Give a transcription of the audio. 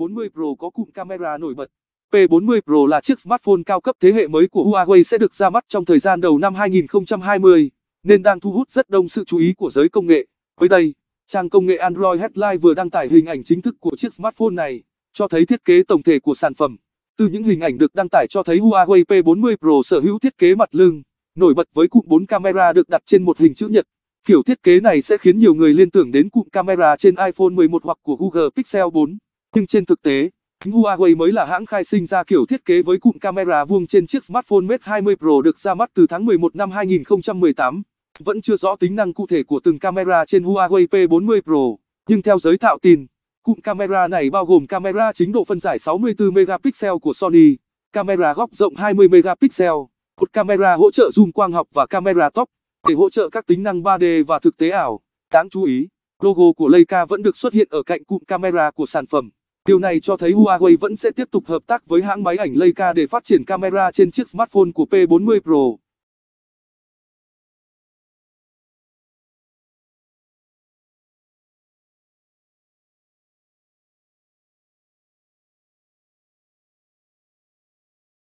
P40 Pro có cụm camera nổi bật. P40 Pro là chiếc smartphone cao cấp thế hệ mới của Huawei sẽ được ra mắt trong thời gian đầu năm 2020, nên đang thu hút rất đông sự chú ý của giới công nghệ. Mới đây, trang công nghệ Android Headline vừa đăng tải hình ảnh chính thức của chiếc smartphone này, cho thấy thiết kế tổng thể của sản phẩm. Từ những hình ảnh được đăng tải cho thấy Huawei P40 Pro sở hữu thiết kế mặt lưng, nổi bật với cụm 4 camera được đặt trên một hình chữ nhật. Kiểu thiết kế này sẽ khiến nhiều người liên tưởng đến cụm camera trên iPhone 11 hoặc của Google Pixel 4. Nhưng trên thực tế, Huawei mới là hãng khai sinh ra kiểu thiết kế với cụm camera vuông trên chiếc smartphone Mate 20 Pro được ra mắt từ tháng 11 năm 2018. Vẫn chưa rõ tính năng cụ thể của từng camera trên Huawei P40 Pro, nhưng theo giới tạo tin, cụm camera này bao gồm camera chính độ phân giải 64 megapixel của Sony, camera góc rộng 20 megapixel, một camera hỗ trợ zoom quang học và camera top để hỗ trợ các tính năng 3D và thực tế ảo. Đáng chú ý, logo của Leica vẫn được xuất hiện ở cạnh cụm camera của sản phẩm. Điều này cho thấy Huawei vẫn sẽ tiếp tục hợp tác với hãng máy ảnh Leica để phát triển camera trên chiếc smartphone của P40 Pro.